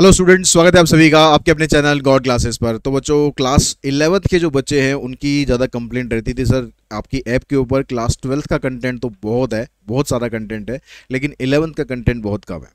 Hello students स्वागत है आप सभी का आपके अपने चैनल गॉड क्लासेस पर तो बच्चों क्लास इलेवंथ के जो बच्चे हैं उनकी ज़्यादा कंप्लेंट रहती थी सर आपकी ऐप के ऊपर क्लास ट्वेल्थ का कंटेंट तो बहुत है बहुत सारा कंटेंट है लेकिन इलेवंथ का कंटेंट बहुत कम है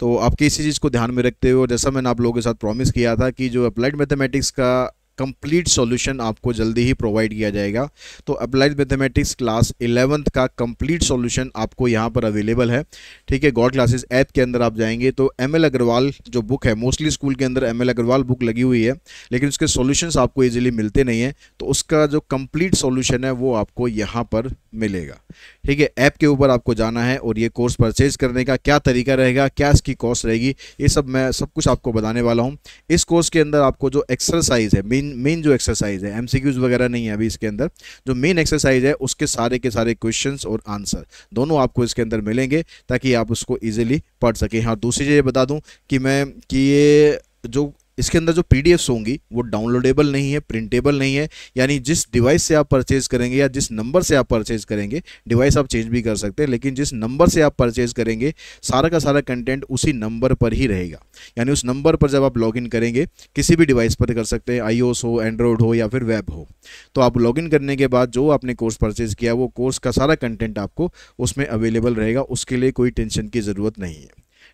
तो आपकी इसी चीज़ को ध्यान में रखते हुए जैसा मैंने आप लोगों के साथ प्रॉमिस किया था कि जो अप्लाइड मैथमेटिक्स का कंप्लीट सॉल्यूशन आपको जल्दी ही प्रोवाइड किया जाएगा तो अप्लाइड मैथमेटिक्स क्लास इलेवंथ का कंप्लीट सॉल्यूशन आपको यहाँ पर अवेलेबल है ठीक है गॉड क्लासेस ऐप के अंदर आप जाएंगे तो एम एल अग्रवाल जो बुक है मोस्टली स्कूल के अंदर एम एल अग्रवाल बुक लगी हुई है लेकिन उसके सोल्यूशन आपको ईजिली मिलते नहीं हैं तो उसका जो कंप्लीट सोल्यूशन है वो आपको यहाँ पर मिलेगा ठीक है ऐप के ऊपर आपको जाना है और ये कोर्स परचेज करने का क्या तरीका रहेगा क्या इसकी कॉस्ट रहेगी ये सब मैं सब कुछ आपको बताने वाला हूँ इस कोर्स के अंदर आपको जो एक्सरसाइज है मेन मेन जो एक्सरसाइज है एमसीक्यूज वगैरह नहीं है अभी इसके अंदर जो मेन एक्सरसाइज है उसके सारे के सारे क्वेश्चन और आंसर दोनों आपको इसके अंदर मिलेंगे ताकि आप उसको ईजिली पढ़ सकें हाँ दूसरी चीज़ बता दूँ कि मैं कि ये जो इसके अंदर जो पी होंगी वो डाउनलोडेबल नहीं है प्रिंटेबल नहीं है यानी जिस डिवाइस से आप परचेज़ करेंगे या जिस नंबर से आप परचेज़ करेंगे डिवाइस आप चेंज भी कर सकते हैं लेकिन जिस नंबर से आप परचेज़ करेंगे सारा का सारा कंटेंट उसी नंबर पर ही रहेगा यानी उस नंबर पर जब आप लॉगिन करेंगे किसी भी डिवाइस पर कर सकते हैं आईओएस हो एंड्रॉयड हो या फिर वेब हो तो आप लॉगिन करने के बाद जो आपने कोर्स परचेज़ किया वो कोर्स का सारा कंटेंट आपको उसमें अवेलेबल रहेगा उसके लिए कोई टेंशन की ज़रूरत नहीं है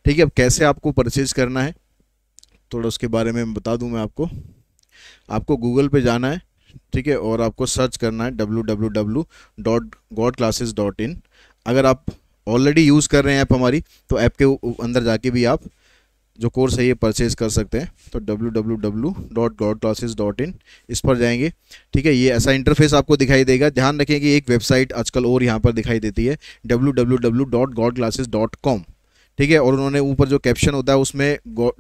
ठीक है अब कैसे आपको परचेज़ करना है थोड़ा उसके बारे में बता दूं मैं आपको आपको गूगल पे जाना है ठीक है और आपको सर्च करना है W W W dot God classes dot in अगर आप ऑलरेडी यूज़ कर रहे हैं ऐप हमारी तो ऐप के अंदर जाके भी आप जो कोर्स है ये परचेज़ कर सकते हैं तो W W W dot God classes dot in इस पर जाएंगे ठीक है ये ऐसा इंटरफेस आपको दिखाई देगा ध्यान रखें कि एक वेबसाइट आजकल और यहाँ पर दिखाई देती है W W W dot God classes dot com ठीक है और उन्होंने ऊपर जो कैप्शन होता है उसमें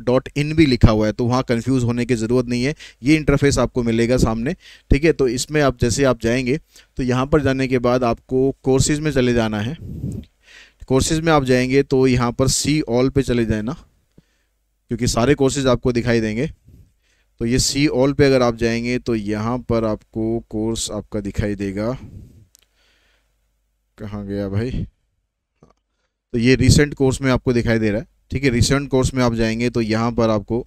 डॉट इन भी लिखा हुआ है तो वहाँ कन्फ्यूज़ होने की ज़रूरत नहीं है ये इंटरफेस आपको मिलेगा सामने ठीक है तो इसमें आप जैसे आप जाएंगे तो यहाँ पर जाने के बाद आपको कोर्सेज़ में चले जाना है कोर्सेज़ में आप जाएंगे तो यहाँ पर सी ऑल पे चले जाए क्योंकि सारे कोर्सेज आपको दिखाई देंगे तो ये सी ऑल पे अगर आप जाएंगे तो यहाँ पर आपको कोर्स आपका दिखाई देगा कहाँ गया भाई तो ये रिसेंट कोर्स में आपको दिखाई दे रहा है ठीक है रिसेंट कोर्स में आप जाएंगे तो यहाँ पर आपको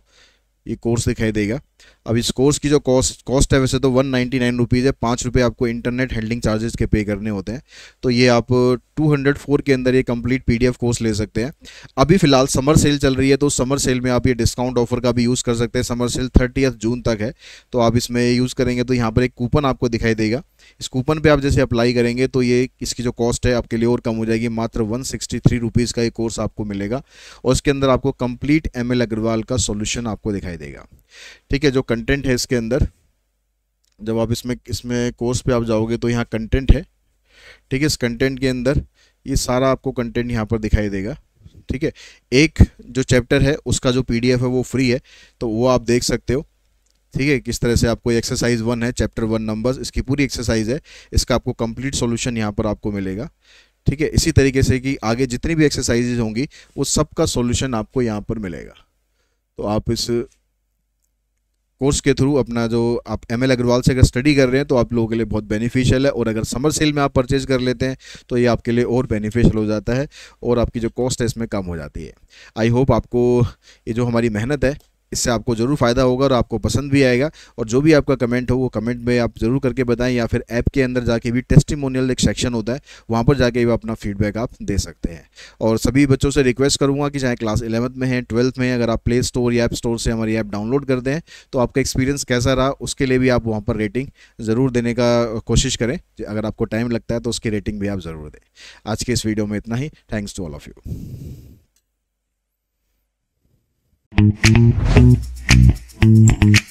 ये कोर्स दिखाई देगा अब इस कोर्स की जो कॉस्ट कॉस्ट है वैसे तो वन नाइन्टी नाइन रुपीज़ है पाँच रुपये आपको इंटरनेट हैंडलिंग चार्जेस के पे करने होते हैं तो ये आप 204 के अंदर ये कंप्लीट पीडीएफ कोर्स ले सकते हैं अभी फिलहाल समर सेल चल रही है तो समर सेल में आप ये डिस्काउंट ऑफर का भी यूज़ कर सकते हैं समर सेल थर्टी जून तक है तो आप इसमें यूज़ करेंगे तो यहाँ पर एक कूपन आपको दिखाई देगा इस कूपन पे आप जैसे अप्लाई करेंगे तो ये इसकी जो कॉस्ट है आपके लिए और कम हो जाएगी मात्र वन सिक्सटी थ्री रुपीज़ का ये कोर्स आपको मिलेगा और इसके अंदर आपको कंप्लीट एम एल अग्रवाल का सोल्यूशन आपको दिखाई देगा ठीक है जो कंटेंट है इसके अंदर जब आप इसमें इसमें कोर्स पे आप जाओगे तो यहाँ कंटेंट है ठीक है इस कंटेंट के अंदर ये सारा आपको कंटेंट यहाँ पर दिखाई देगा ठीक है एक जो चैप्टर है उसका जो पीडीएफ है वो फ्री है तो वो आप देख सकते हो ठीक है किस तरह से आपको एक्सरसाइज वन है चैप्टर वन नंबर्स इसकी पूरी एक्सरसाइज है इसका आपको कंप्लीट सॉल्यूशन यहाँ पर आपको मिलेगा ठीक है इसी तरीके से कि आगे जितनी भी एक्सरसाइजेज होंगी उस सब का सॉल्यूशन आपको यहाँ पर मिलेगा तो आप इस कोर्स के थ्रू अपना जो आप एम एल अग्रवाल से अगर स्टडी कर रहे हैं तो आप लोगों के लिए बहुत बेनिफिशियल है और अगर समर सेल में आप परचेज़ कर लेते हैं तो ये आपके लिए और बेनिफिशियल हो जाता है और आपकी जो कॉस्ट है इसमें कम हो जाती है आई होप आपको ये जो हमारी मेहनत है इससे आपको ज़रूर फ़ायदा होगा और आपको पसंद भी आएगा और जो भी आपका कमेंट हो वो कमेंट में आप ज़रूर करके बताएं या फिर ऐप के अंदर जाके भी टेस्टिमोनियल एक सेक्शन होता है वहाँ पर जाके भी अपना फीडबैक आप दे सकते हैं और सभी बच्चों से रिक्वेस्ट करूँगा कि चाहे क्लास इलेवंथ में है ट्वेल्थ में अगर आप प्ले स्टोर या ऐप स्टोर से हमारी ऐप डाउनलोड कर दें तो आपका एक्सपीरियंस कैसा रहा उसके लिए भी आप वहाँ पर रेटिंग ज़रूर देने का कोशिश करें अगर आपको टाइम लगता है तो उसकी रेटिंग भी आप ज़रूर दें आज के इस वीडियो में इतना ही thanks to all of you Thank you.